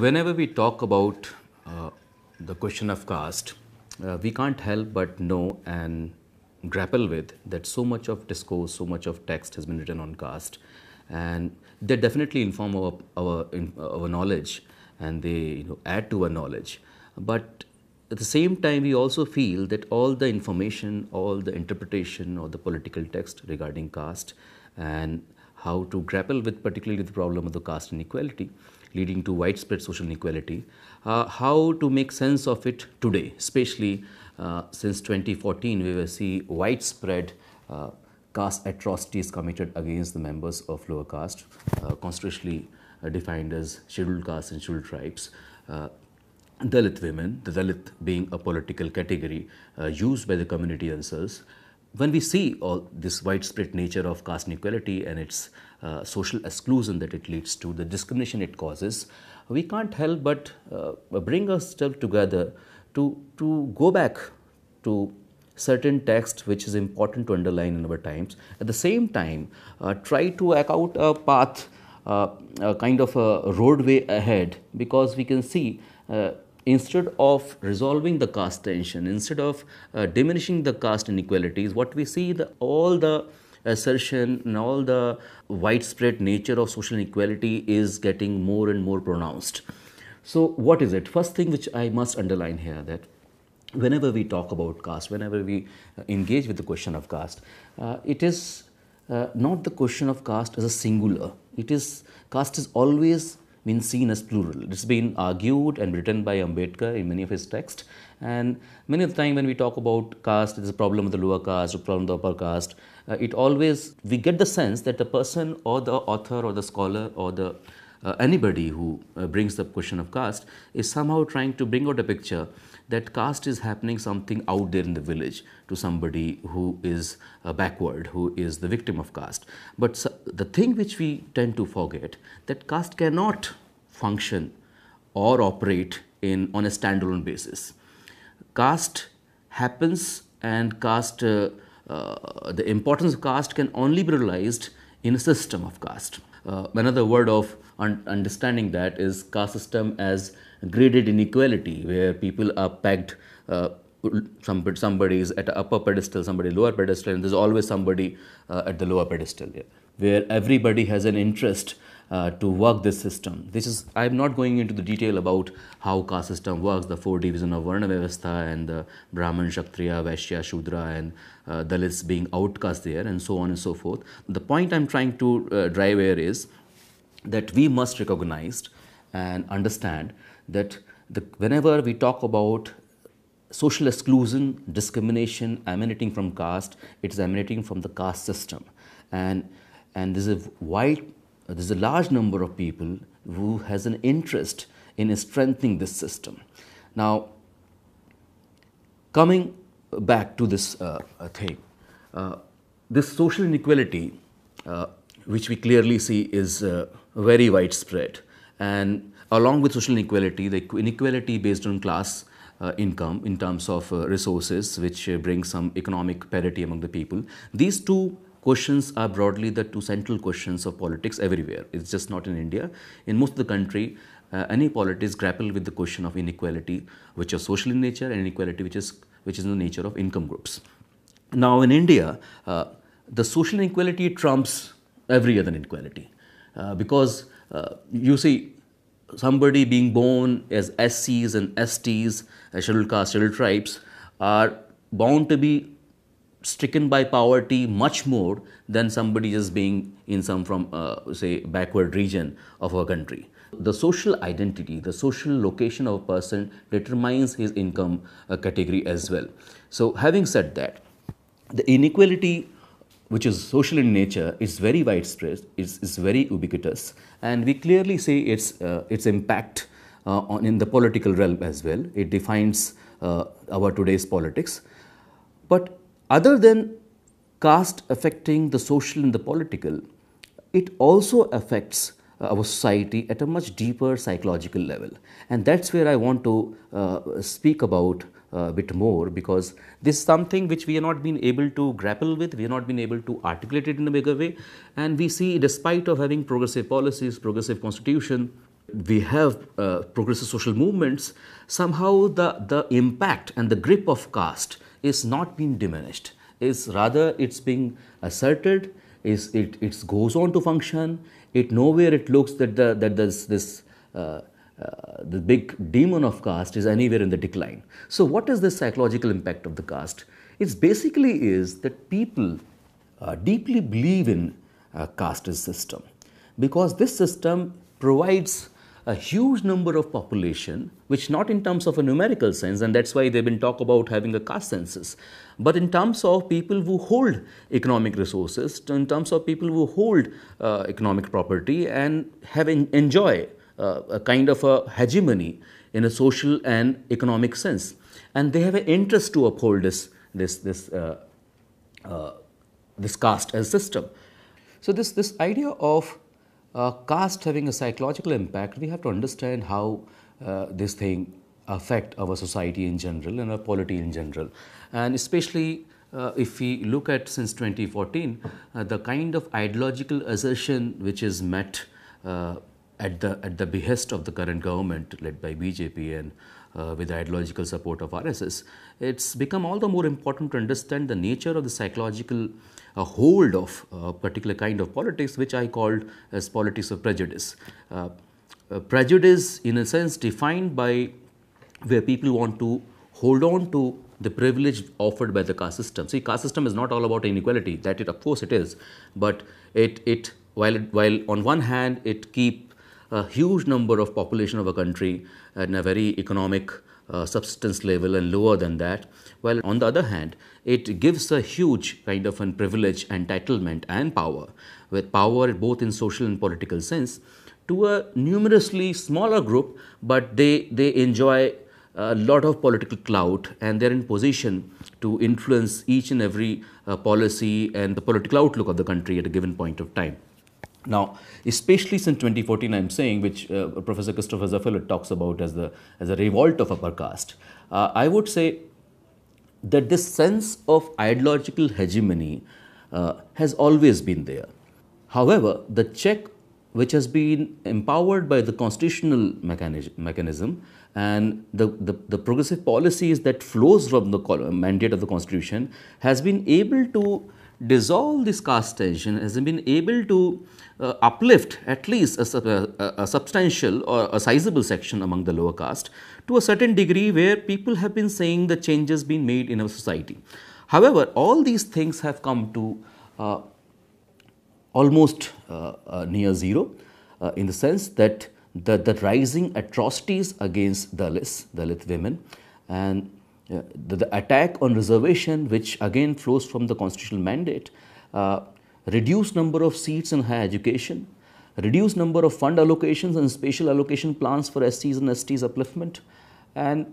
Whenever we talk about uh, the question of caste, uh, we can't help but know and grapple with that so much of discourse, so much of text has been written on caste, and they definitely inform our our, our knowledge and they you know, add to our knowledge. But at the same time, we also feel that all the information, all the interpretation or the political text regarding caste and how to grapple with particularly the problem of the caste inequality leading to widespread social inequality. Uh, how to make sense of it today, especially uh, since 2014, we will see widespread uh, caste atrocities committed against the members of lower caste, uh, constitutionally uh, defined as scheduled castes and scheduled tribes. Uh, Dalit women, the Dalit being a political category used by the community themselves, when we see all this widespread nature of caste inequality and its uh, social exclusion that it leads to, the discrimination it causes, we can't help but uh, bring ourselves together to, to go back to certain texts which is important to underline in our times. At the same time, uh, try to act out a path, uh, a kind of a roadway ahead because we can see uh, instead of resolving the caste tension, instead of uh, diminishing the caste inequalities, what we see the, all the assertion and all the widespread nature of social inequality is getting more and more pronounced. So, what is it? First thing which I must underline here that whenever we talk about caste, whenever we uh, engage with the question of caste, uh, it is uh, not the question of caste as a singular. It is caste is always been seen as plural. It's been argued and written by Ambedkar in many of his texts. And many of the time when we talk about caste, there's a problem of the lower caste, a problem of the upper caste. Uh, it always, we get the sense that the person or the author or the scholar or the uh, anybody who uh, brings up question of caste is somehow trying to bring out a picture that caste is happening something out there in the village to somebody who is uh, backward who is the victim of caste but so, the thing which we tend to forget that caste cannot function or operate in on a standalone basis caste happens and caste uh, uh, the importance of caste can only be realized in a system of caste uh, another word of un- understanding that is caste system as graded inequality where people are pegged uh, some somebody is at upper pedestal somebody lower pedestal and there's always somebody uh, at the lower pedestal yeah, where everybody has an interest uh, to work this system. This is I'm not going into the detail about how caste system works, the four division of Varna Vyavastha and the Brahman, Kshatriya, Vaishya, Shudra and uh, Dalits being outcast there and so on and so forth. The point I'm trying to uh, drive here is that we must recognize and understand that the, whenever we talk about social exclusion, discrimination emanating from caste, it is emanating from the caste system. And, and there's a wide, there's a large number of people who has an interest in strengthening this system. Now, coming back to this uh, uh thing, uh, this social inequality, uh, which we clearly see is uh, very widespread. And along with social inequality, the inequality based on class uh, income in terms of uh, resources, which uh, brings some economic parity among the people. These two questions are broadly the two central questions of politics everywhere. It's just not in India. In most of the country, uh, any politics grapple with the question of inequality, which is social in nature, and inequality, which is which is in the nature of income groups. Now, in India, uh, the social inequality trumps every other inequality. Uh, because uh, you see, somebody being born as SCs and STs, as scheduled caste, scheduled tribes, are bound to be stricken by poverty much more than somebody just being in some from uh, say backward region of our country the social identity the social location of a person determines his income uh, category as well so having said that the inequality which is social in nature, is very widespread, is, is very ubiquitous, and we clearly see its, uh, its impact uh, on, in the political realm as well. It defines uh, our today's politics. But other than caste affecting the social and the political, it also affects uh, our society at a much deeper psychological level. And that's where I want to uh, speak about a bit more because this is something which we have not been able to grapple with, we have not been able to articulate it in a bigger way. And we see, despite of having progressive policies, progressive constitution, we have uh, progressive social movements, somehow the, the impact and the grip of caste is not being diminished. Is rather it's being asserted, is it it's goes on to function. It nowhere it looks that the that this this uh, uh, the big demon of caste is anywhere in the decline. So what is the psychological impact of the caste? It basically is that people uh, deeply believe in a uh, caste system because this system provides a huge number of population which not in terms of a numerical sense and that's why they've been talk about having a caste census but in terms of people who hold economic resources in terms of people who hold uh, economic property and have en enjoy uh, a kind of a hegemony in a social and economic sense. And they have an interest to uphold this, this, this, uh, uh, this caste as system. So this, this idea of uh, caste having a psychological impact, we have to understand how uh, this thing affect our society in general and our polity in general. And especially uh, if we look at since 2014, the kind of ideological assertion which is met at the, at the behest of the current government led by BJP and uh, with the ideological support of RSS, it's become all the more important to understand the nature of the psychological uh, hold of a uh, particular kind of politics, which I called as politics of prejudice. Uh, uh, prejudice, in a sense, defined by where people want to hold on to the privilege offered by the caste system. See, caste system is not all about inequality. That it, of course, it is, but it it while while on one hand it keep a huge number of population of a country and a very economic uh, substance level and lower than that. While on the other hand, it gives a huge kind of a privilege, entitlement and power, with power both in social and political sense, to a numerously smaller group, but they, they enjoy a lot of political clout and they're in position to influence each and every uh, policy and the political outlook of the country at a given point of time. Now, especially since 2014, I'm saying, which uh, Professor Christopher Zaffelot talks about as the as a revolt of upper caste, uh, I would say that this sense of ideological hegemony uh, has always been there. However, the check which has been empowered by the constitutional mechanism and the, the, the, progressive policies that flows from the mandate of the constitution has been able to dissolve this caste tension has been able to uh, uplift at least a, a, a, substantial or a sizable section among the lower caste to a certain degree where people have been saying the changes been made in our society. However, all these things have come to uh, almost uh, uh near zero uh, in the sense that the, the rising atrocities against Dalits, Dalit women and uh, the, the, attack on reservation, which again flows from the constitutional mandate, uh, reduced number of seats in higher education, reduced number of fund allocations and spatial allocation plans for SCs and STs upliftment, and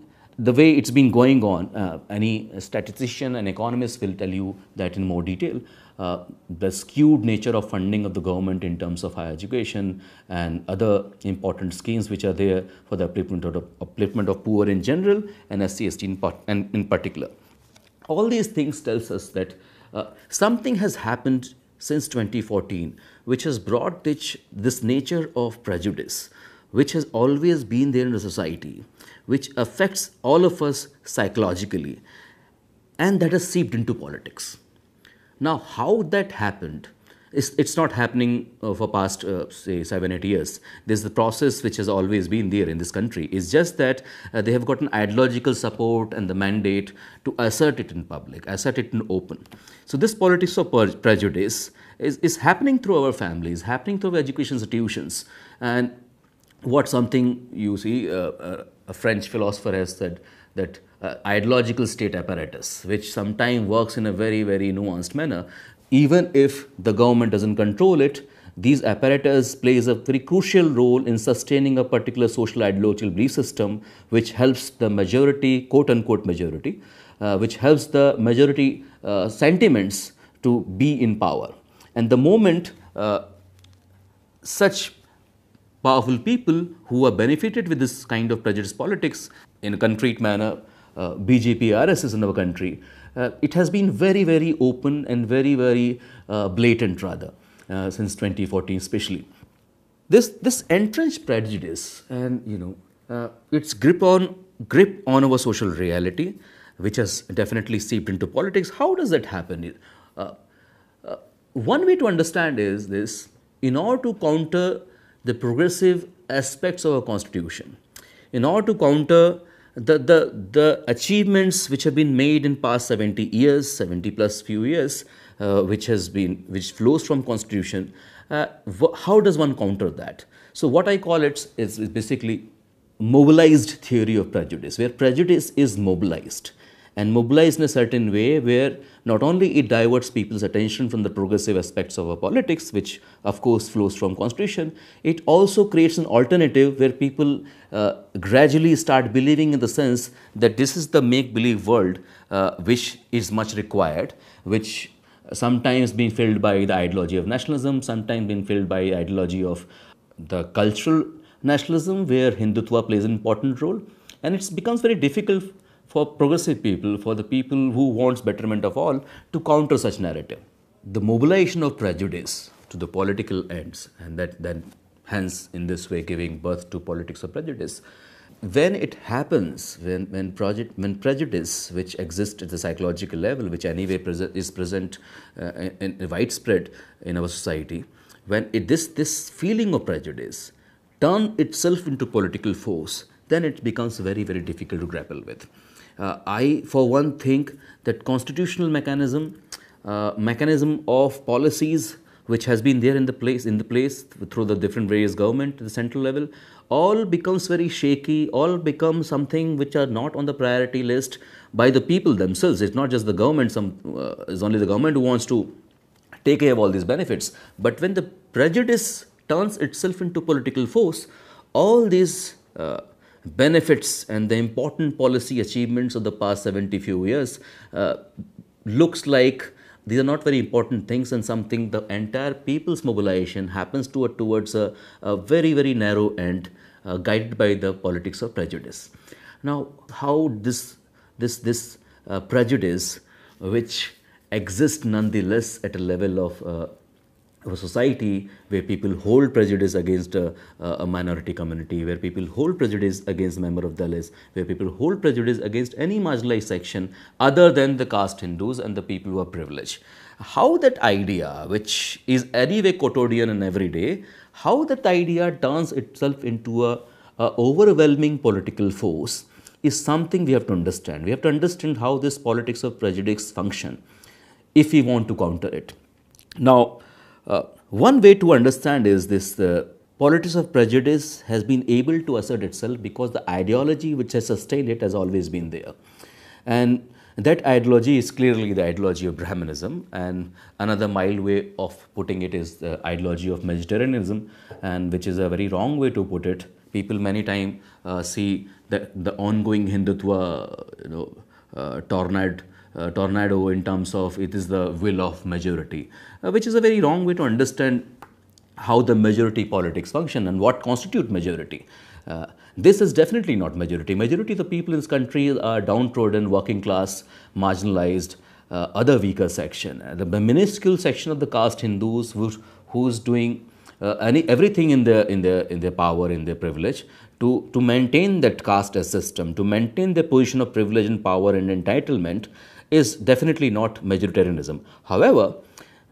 the way it's been going on, uh, any statistician and economist will tell you that in more detail. Uh, the skewed nature of funding of the government in terms of higher education and other important schemes which are there for the upliftment of, upliftment of poor in general and SCST in, part, and in particular. All these things tells us that uh, something has happened since 2014 which has brought this, this nature of prejudice which has always been there in the society which affects all of us psychologically. And that has seeped into politics. Now, how that happened, it's, it's not happening uh, for past, uh, say, seven, eight years. There's the process which has always been there in this country. It's just that uh, they have gotten ideological support and the mandate to assert it in public, assert it in open. So this politics of prejudice is, is happening through our families, happening through education institutions. And what something you see uh, uh, a French philosopher has said that uh, ideological state apparatus, which sometimes works in a very, very nuanced manner, even if the government doesn't control it, these apparatus plays a very crucial role in sustaining a particular social ideological belief system, which helps the majority, quote-unquote majority, uh, which helps the majority uh, sentiments to be in power. And the moment uh, such powerful people who are benefited with this kind of prejudice politics in a concrete manner, uh, BJP, RSS in our country, uh, it has been very, very open and very, very uh, blatant rather uh, since 2014 especially. This, this entrenched prejudice and, you know, uh, its grip on, grip on our social reality, which has definitely seeped into politics, how does that happen? Uh, one way to understand is this, in order to counter the progressive aspects of our constitution in order to counter the, the, the achievements which have been made in past 70 years 70 plus few years uh, which has been which flows from constitution uh, how does one counter that so what i call it is, is basically mobilized theory of prejudice where prejudice is mobilized and mobilize in a certain way where not only it diverts people's attention from the progressive aspects of our politics, which of course flows from constitution, it also creates an alternative where people uh, gradually start believing in the sense that this is the make-believe world uh, which is much required, which sometimes being filled by the ideology of nationalism, sometimes being filled by ideology of the cultural nationalism where Hindutva plays an important role and it becomes very difficult for progressive people, for the people who wants betterment of all, to counter such narrative. The mobilization of prejudice to the political ends, and that then hence in this way giving birth to politics of prejudice, when it happens, when when, project, when prejudice, which exists at the psychological level, which anyway is present uh, in, in widespread in our society, when it, this this feeling of prejudice turn itself into political force, then it becomes very very difficult to grapple with. Uh, I for one think that constitutional mechanism, uh, mechanism of policies which has been there in the place in the place through the different various government the central level all becomes very shaky all becomes something which are not on the priority list by the people themselves it's not just the government some uh, it's only the government who wants to take care of all these benefits but when the prejudice turns itself into political force all these uh, benefits and the important policy achievements of the past 70 few years uh, looks like these are not very important things and something the entire people's mobilization happens to towards a, a, very very narrow end uh, guided by the politics of prejudice now how this this this uh, prejudice which exists nonetheless at a level of uh, a society where people hold prejudice against a, a, minority community, where people hold prejudice against member of Dalits, where people hold prejudice against any marginalized section other than the caste Hindus and the people who are privileged. How that idea, which is anyway quotidian and everyday, how that idea turns itself into a, a overwhelming political force is something we have to understand. We have to understand how this politics of prejudice function if we want to counter it. Now, uh, one way to understand is this uh, politics of prejudice has been able to assert itself because the ideology which has sustained it has always been there. And that ideology is clearly the ideology of Brahmanism and another mild way of putting it is the ideology of vegetarianism and which is a very wrong way to put it. People many times uh, see the, the ongoing Hindutva you know, uh, tornado uh, tornado in terms of it is the will of majority, uh, which is a very wrong way to understand how the majority politics function and what constitute majority. Uh, this is definitely not majority. Majority of the people in this country are downtrodden, working class, marginalized, uh, other weaker section. Uh, the minuscule section of the caste Hindus who, who's doing uh, any, everything in their, in, their, in their power, in their privilege to, to maintain that caste system, to maintain their position of privilege and power and entitlement is definitely not majoritarianism. However,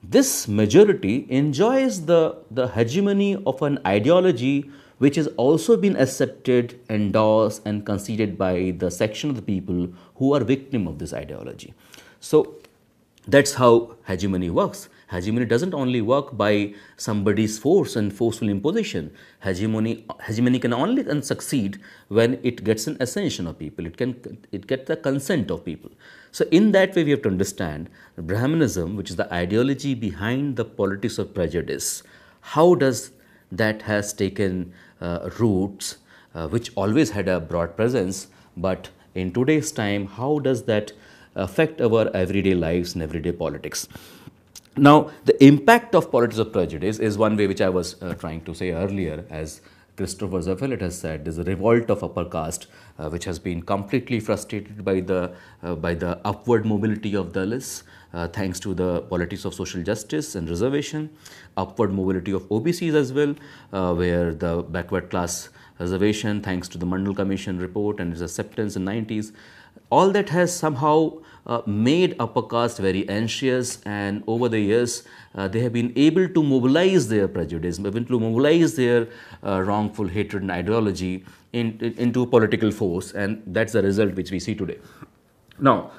this majority enjoys the, the hegemony of an ideology which has also been accepted, endorsed, and conceded by the section of the people who are victim of this ideology. So that's how hegemony works. Hegemony doesn't only work by somebody's force and forceful imposition. Hegemony, hegemony can only can succeed when it gets an ascension of people. It can it get the consent of people. So in that way, we have to understand Brahmanism, which is the ideology behind the politics of prejudice. How does that has taken uh, roots, uh, which always had a broad presence, but in today's time, how does that affect our everyday lives and everyday politics? Now, the impact of politics of prejudice is one way which I was uh, trying to say earlier as Christopher Zaffelet has said, there's a revolt of upper caste uh, which has been completely frustrated by the, uh, by the upward mobility of Dalits uh, thanks to the politics of social justice and reservation, upward mobility of OBCs as well, uh, where the backward class reservation thanks to the Mandal Commission report and its acceptance in 90s all that has somehow uh, made upper caste very anxious and over the years uh, they have been able to mobilize their prejudice, even to mobilize their uh, wrongful hatred and ideology in, in, into political force and that's the result which we see today. Now,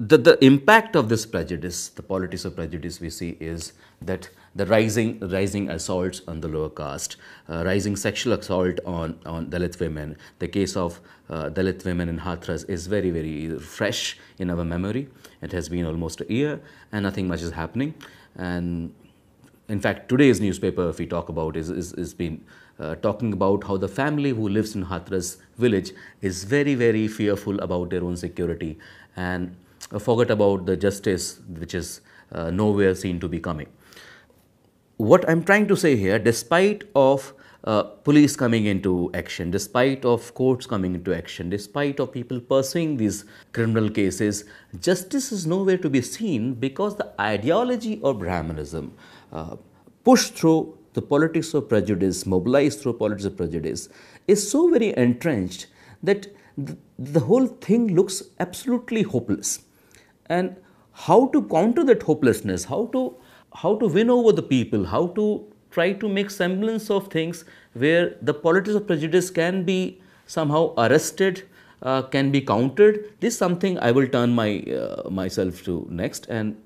the, the impact of this prejudice, the politics of prejudice we see is that the rising rising assaults on the lower caste, uh, rising sexual assault on, on Dalit women. The case of uh, Dalit women in Hathras is very, very fresh in our memory. It has been almost a year and nothing much is happening. And in fact, today's newspaper, if we talk about, is, is, is been uh, talking about how the family who lives in Hathras village is very, very fearful about their own security and forget about the justice which is uh, nowhere seen to be coming what I'm trying to say here, despite of uh, police coming into action, despite of courts coming into action, despite of people pursuing these criminal cases, justice is nowhere to be seen because the ideology of Brahmanism uh, pushed through the politics of prejudice, mobilized through politics of prejudice, is so very entrenched that th the whole thing looks absolutely hopeless. And how to counter that hopelessness, how to how to win over the people, how to try to make semblance of things where the politics of prejudice can be somehow arrested, uh, can be countered. This is something I will turn my uh, myself to next, and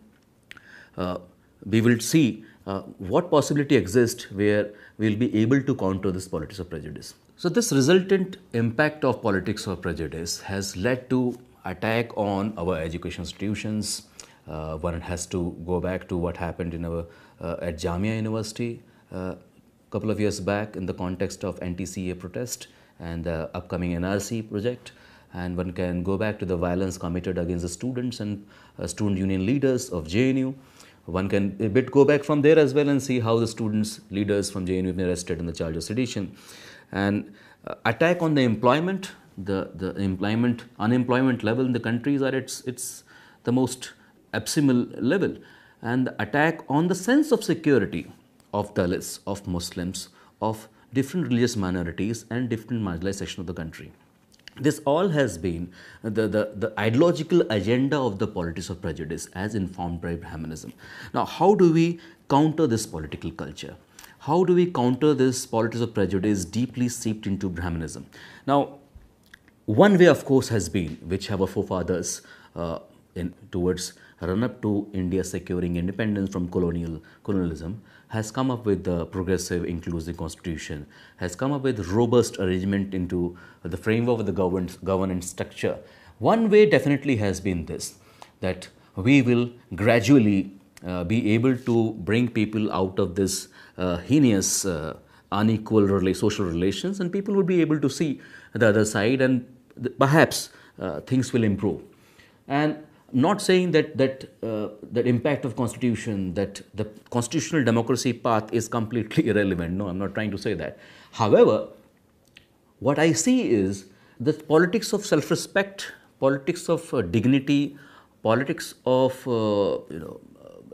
uh, we will see uh, what possibility exists where we will be able to counter this politics of prejudice. So this resultant impact of politics of prejudice has led to attack on our education institutions, uh, one has to go back to what happened in our, uh, at Jamia University a uh, couple of years back in the context of NTCA protest and the upcoming NRC project and one can go back to the violence committed against the students and uh, student union leaders of JNU. One can a bit go back from there as well and see how the students, leaders from JNU have been arrested in the charge of sedition. And uh, attack on the employment, the, the employment, unemployment level in the countries are its, it's the most abysmal level and the attack on the sense of security of Dalits, of Muslims, of different religious minorities and different marginalized sections of the country. This all has been the, the, the ideological agenda of the politics of prejudice as informed by Brahmanism. Now, how do we counter this political culture? How do we counter this politics of prejudice deeply seeped into Brahmanism? Now, one way, of course, has been, which our forefathers uh, in, towards run-up to India securing independence from colonial colonialism, has come up with the progressive, inclusive constitution, has come up with robust arrangement into the framework of the governance, governance structure. One way definitely has been this, that we will gradually uh, be able to bring people out of this uh, heinous uh, unequal rela social relations and people will be able to see the other side and perhaps uh, things will improve. And not saying that that uh, the impact of constitution that the constitutional democracy path is completely irrelevant no i'm not trying to say that however what i see is the politics of self respect politics of uh, dignity politics of uh, you know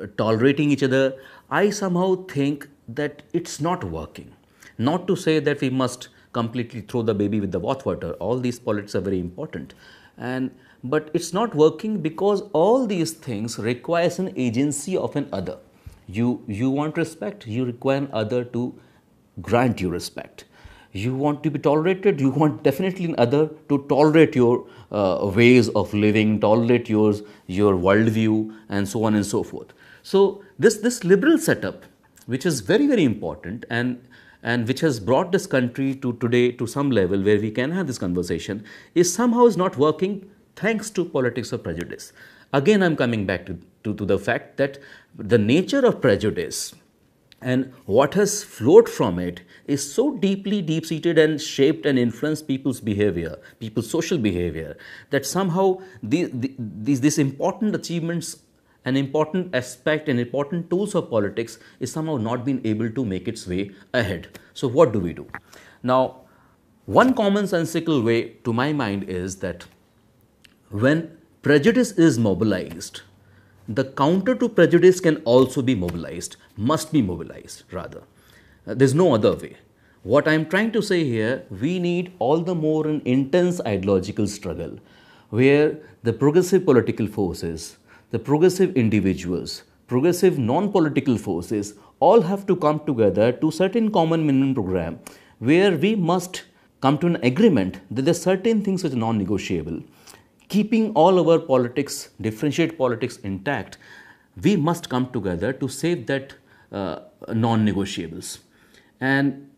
uh, tolerating each other i somehow think that it's not working not to say that we must completely throw the baby with the bathwater all these politics are very important and but it's not working because all these things requires an agency of an other you you want respect you require an other to grant you respect you want to be tolerated you want definitely another to tolerate your uh, ways of living tolerate yours your worldview and so on and so forth so this this liberal setup which is very very important and and which has brought this country to today to some level where we can have this conversation is somehow is not working thanks to politics of prejudice. Again, I'm coming back to, to, to the fact that the nature of prejudice and what has flowed from it is so deeply deep seated and shaped and influenced people's behavior, people's social behavior, that somehow these, these important achievements an important aspect and important tools of politics is somehow not been able to make its way ahead. So what do we do? Now, one commonsensical way to my mind is that when prejudice is mobilized, the counter to prejudice can also be mobilized, must be mobilized rather. Uh, there's no other way. What I'm trying to say here, we need all the more an intense ideological struggle where the progressive political forces, the progressive individuals, progressive non-political forces all have to come together to certain common minimum program where we must come to an agreement that there are certain things which are non-negotiable. Keeping all our politics, differentiate politics intact, we must come together to save that uh, non-negotiables. And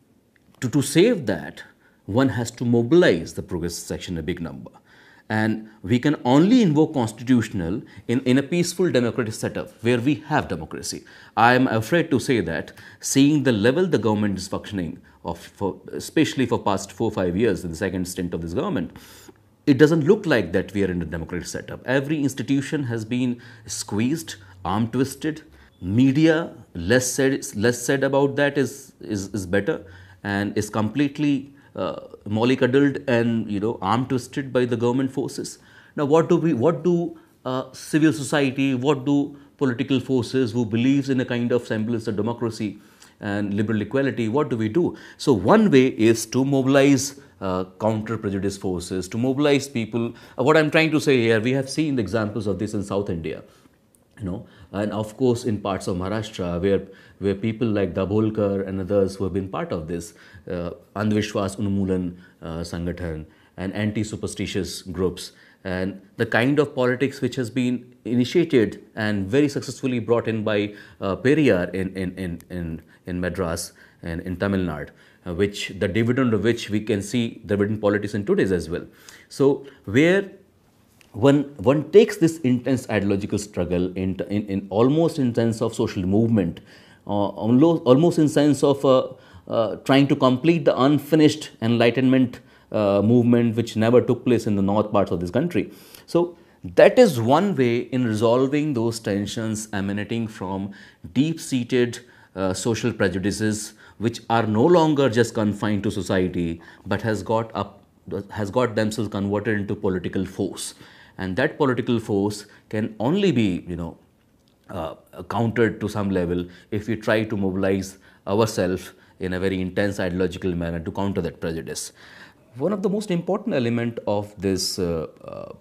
to, to save that, one has to mobilize the progressive section a big number and we can only invoke constitutional in, in a peaceful democratic setup where we have democracy. I am afraid to say that seeing the level the government is functioning of, for, especially for past four, five years in the second stint of this government, it doesn't look like that we are in a democratic setup. Every institution has been squeezed, arm twisted. Media, less said, less said about that is, is, is better and is completely uh, mollycoddled and you know arm twisted by the government forces. Now, what do we? What do uh, civil society? What do political forces who believes in a kind of semblance of democracy and liberal equality? What do we do? So one way is to mobilize uh, counter prejudice forces, to mobilize people. Uh, what I'm trying to say here, we have seen examples of this in South India, you know, and of course in parts of Maharashtra where where people like Dabolkar and others who have been part of this uh, Andvishwas uh, Sangathan and anti-superstitious groups and the kind of politics which has been initiated and very successfully brought in by uh, Periyar in, in, in, in, in Madras and in Tamil Nadu, uh, which the dividend of which we can see the dividend politics in today's as well. So, where one, one takes this intense ideological struggle in, in, in almost in sense of social movement uh, almost in sense of uh, uh, trying to complete the unfinished enlightenment movement which never took place in the north parts of this country. So, that is one way in resolving those tensions emanating from deep-seated uh, social prejudices which are no longer just confined to society but has got up has got themselves converted into political force and that political force can only be you know uh, countered to some level if we try to mobilize ourselves in a very intense ideological manner to counter that prejudice. One of the most important element of this uh, uh,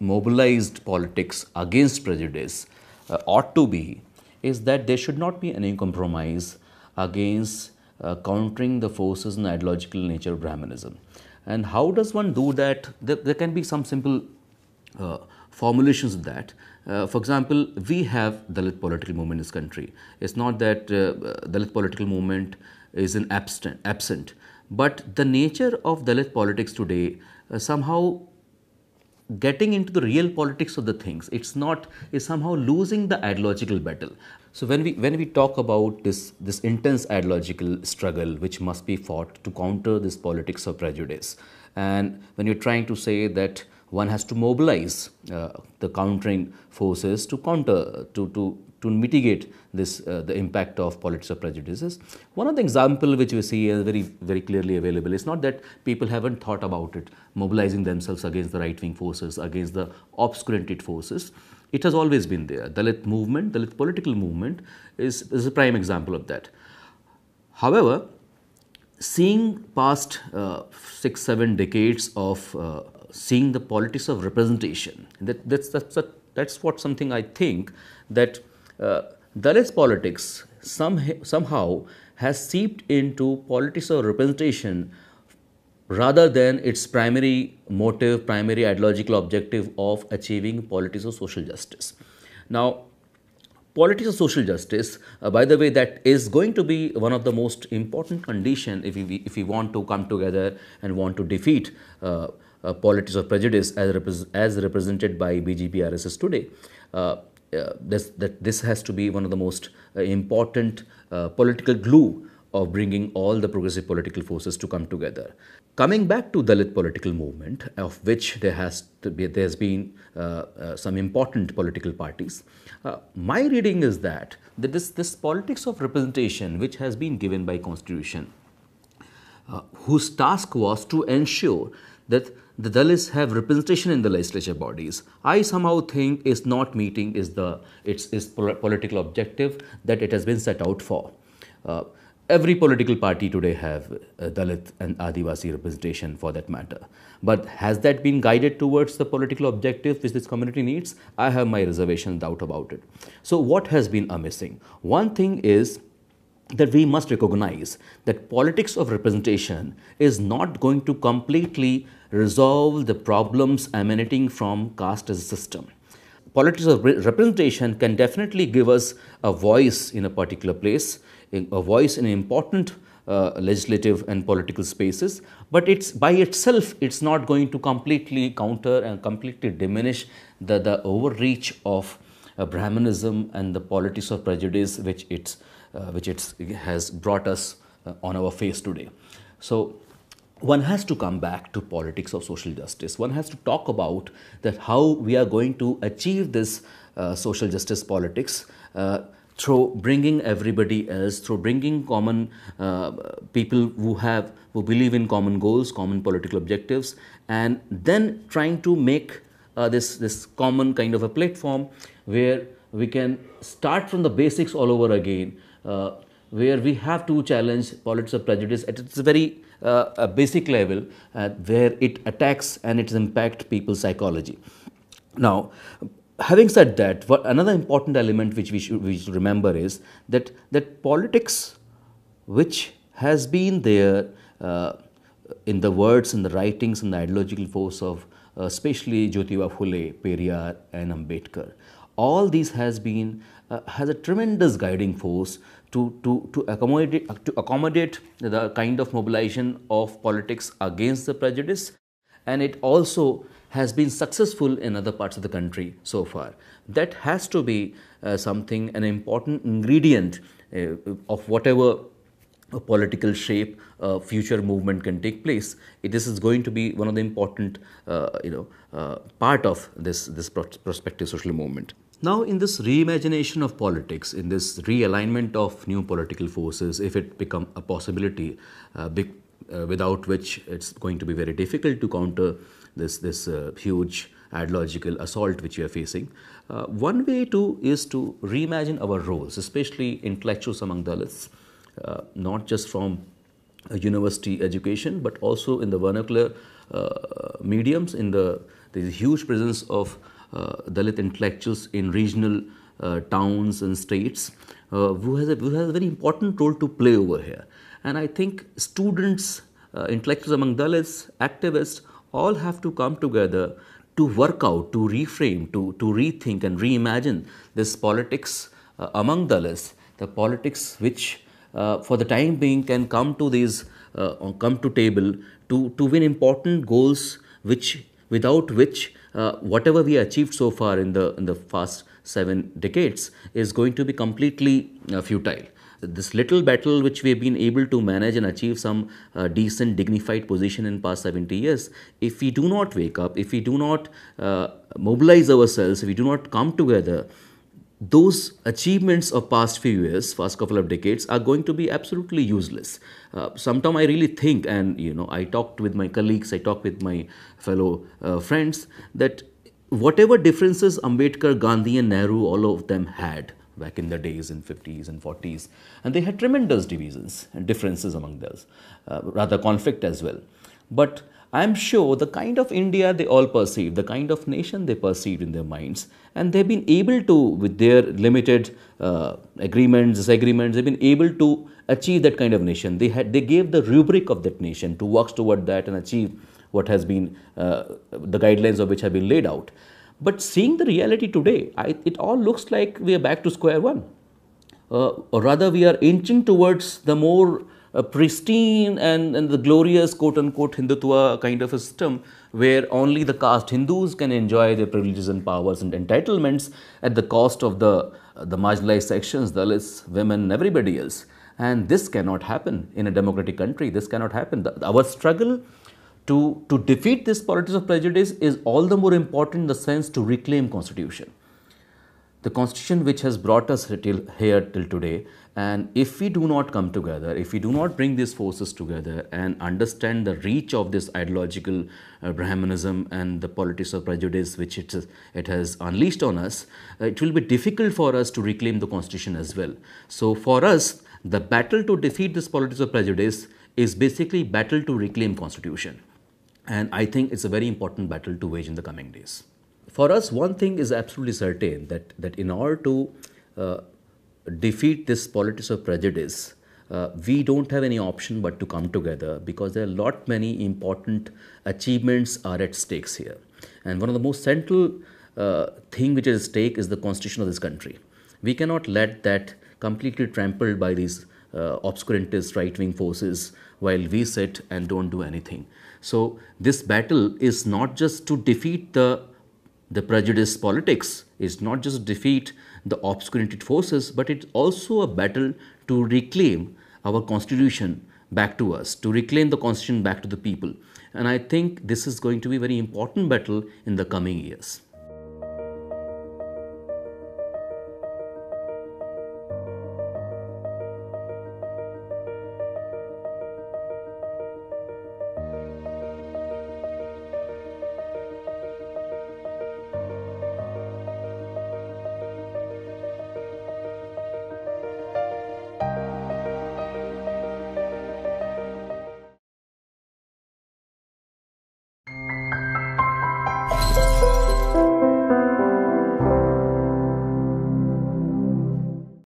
mobilized politics against prejudice uh, ought to be is that there should not be any compromise against uh, countering the forces and ideological nature of Brahmanism. And how does one do that? There, there can be some simple uh, formulations of that. Uh, for example, we have Dalit political movement in this country. It's not that uh, Dalit political movement is an absent, absent, but the nature of Dalit politics today uh, somehow getting into the real politics of the things. It's not is somehow losing the ideological battle. So when we when we talk about this this intense ideological struggle which must be fought to counter this politics of prejudice, and when you're trying to say that one has to mobilize uh, the countering forces to counter, to, to, to mitigate this, uh, the impact of political prejudices. One of the example which we see is very, very clearly available. It's not that people haven't thought about it, mobilizing themselves against the right-wing forces, against the obscurantist forces it has always been there. Dalit movement, Dalit political movement is, is a prime example of that. However, seeing past uh, six, seven decades of uh, seeing the politics of representation. That, that's, that's, a, that's what something I think that uh, Dalit politics some, somehow has seeped into politics of representation rather than its primary motive, primary ideological objective of achieving politics of social justice. Now, politics of social justice, uh, by the way, that is going to be one of the most important condition if we, if we want to come together and want to defeat uh, uh, politics of prejudice as, repre- as represented by BJP RSS today. Uh, uh, this, that this has to be one of the most uh, important political glue of bringing all the progressive political forces to come together. Coming back to Dalit political movement, of which there has be, there has been uh, uh, some important political parties. Uh, my reading is that that this this politics of representation, which has been given by constitution, whose task was to ensure that the Dalits have representation in the legislature bodies. I somehow think is not meeting is the its, its political objective that it has been set out for. Uh, every political party today have uh, Dalit and Adivasi representation for that matter. But has that been guided towards the political objective which this community needs? I have my reservation doubt about it. So what has been a missing? One thing is that we must recognize that politics of representation is not going to completely resolve the problems emanating from caste as a system. Politics of re representation can definitely give us a voice in a particular place, a voice in important uh, legislative and political spaces, but it's by itself, it's not going to completely counter and completely diminish the, the overreach of uh, Brahmanism and the politics of prejudice which it's uh, which it has brought us uh, on our face today. So one has to come back to politics of social justice. One has to talk about that how we are going to achieve this uh, social justice politics uh, through bringing everybody else, through bringing common uh, people who have who believe in common goals, common political objectives, and then trying to make uh, this this common kind of a platform where we can start from the basics all over again uh, where we have to challenge politics of prejudice at its very uh, basic level uh, where it attacks and its impact people's psychology. Now, having said that, what, another important element which we should, we should remember is that, that politics which has been there uh, in the words, in the writings, in the ideological force of uh, especially Jyotiba Phule, Periyar and Ambedkar all these has been uh, has a tremendous guiding force to, to, to accommodate to accommodate the kind of mobilization of politics against the prejudice and it also has been successful in other parts of the country so far. That has to be uh, something, an important ingredient uh, of whatever political shape uh, future movement can take place. This is going to be one of the important, uh, you know, uh, part of this this prospective social movement. Now, in this reimagination of politics, in this realignment of new political forces, if it become a possibility, uh, be, uh, without which it's going to be very difficult to counter this this uh, huge ideological assault which we are facing. Uh, one way to is to reimagine our roles, especially intellectuals among Dalits, uh, not just from university education, but also in the vernacular uh, mediums, in the, the huge presence of uh, Dalit intellectuals in regional uh, towns and states uh, who, has a, who has a very important role to play over here. And I think students, intellectuals among Dalits, activists, all have to come together to work out, to reframe, to, to rethink and reimagine this politics uh, among Dalits, the politics which uh, for the time being can come to these, uh, come to table to, to win important goals which without which uh, whatever we achieved so far in the in the past seven decades is going to be completely uh, futile. This little battle which we have been able to manage and achieve some uh, decent dignified position in past 70 years, if we do not wake up, if we do not uh, mobilize ourselves, if we do not come together, those achievements of past few years, past couple of decades, are going to be absolutely useless. Uh, sometimes I really think, and you know, I talked with my colleagues, I talked with my fellow uh, friends, that whatever differences Ambedkar, Gandhi, and Nehru, all of them had back in the days in 50s and 40s, and they had tremendous divisions and differences among those, uh, rather conflict as well. But I am sure the kind of India they all perceived, the kind of nation they perceived in their minds, and they've been able to, with their limited uh, agreements, disagreements, they've been able to achieve that kind of nation. They had, they gave the rubric of that nation to work toward that and achieve what has been uh, the guidelines of which have been laid out. But seeing the reality today, I, it all looks like we are back to square one. Uh, or rather, we are inching towards the more a pristine and, and the glorious quote unquote Hindutva kind of a system where only the caste Hindus can enjoy their privileges and powers and entitlements at the cost of the, uh, the marginalized sections, Dalits, women, everybody else. And this cannot happen in a democratic country. This cannot happen. The, our struggle to, to defeat this politics of prejudice is all the more important in the sense to reclaim constitution the constitution which has brought us till, here till today and if we do not come together if we do not bring these forces together and understand the reach of this ideological uh, brahmanism and the politics of prejudice which it, it has unleashed on us uh, it will be difficult for us to reclaim the constitution as well so for us the battle to defeat this politics of prejudice is basically battle to reclaim constitution and i think it's a very important battle to wage in the coming days for us, one thing is absolutely certain that, that in order to uh, defeat this politics of prejudice, uh, we don't have any option but to come together because there are a lot many important achievements are at stakes here. And one of the most central uh, thing which is at stake is the constitution of this country. We cannot let that completely trampled by these uh, obscurantist right-wing forces while we sit and don't do anything. So this battle is not just to defeat the the prejudice politics is not just defeat the obscuranted forces, but it's also a battle to reclaim our constitution back to us, to reclaim the constitution back to the people. And I think this is going to be a very important battle in the coming years.